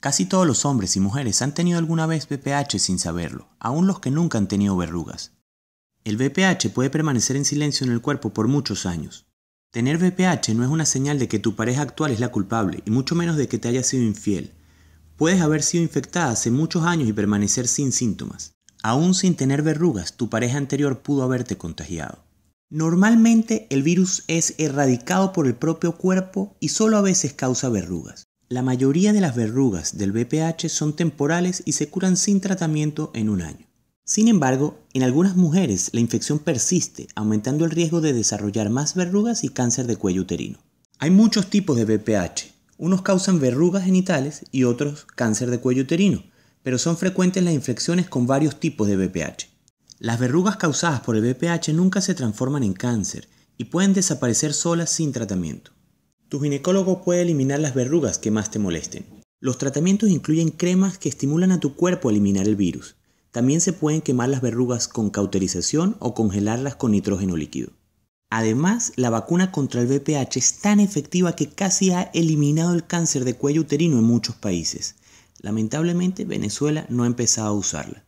Casi todos los hombres y mujeres han tenido alguna vez BPH sin saberlo, aún los que nunca han tenido verrugas. El BPH puede permanecer en silencio en el cuerpo por muchos años. Tener BPH no es una señal de que tu pareja actual es la culpable, y mucho menos de que te haya sido infiel. Puedes haber sido infectada hace muchos años y permanecer sin síntomas. Aún sin tener verrugas, tu pareja anterior pudo haberte contagiado. Normalmente el virus es erradicado por el propio cuerpo y solo a veces causa verrugas. La mayoría de las verrugas del BPH son temporales y se curan sin tratamiento en un año. Sin embargo, en algunas mujeres la infección persiste, aumentando el riesgo de desarrollar más verrugas y cáncer de cuello uterino. Hay muchos tipos de BPH. Unos causan verrugas genitales y otros cáncer de cuello uterino, pero son frecuentes las infecciones con varios tipos de BPH. Las verrugas causadas por el BPH nunca se transforman en cáncer y pueden desaparecer solas sin tratamiento. Tu ginecólogo puede eliminar las verrugas que más te molesten. Los tratamientos incluyen cremas que estimulan a tu cuerpo a eliminar el virus. También se pueden quemar las verrugas con cauterización o congelarlas con nitrógeno líquido. Además, la vacuna contra el VPH es tan efectiva que casi ha eliminado el cáncer de cuello uterino en muchos países. Lamentablemente, Venezuela no ha empezado a usarla.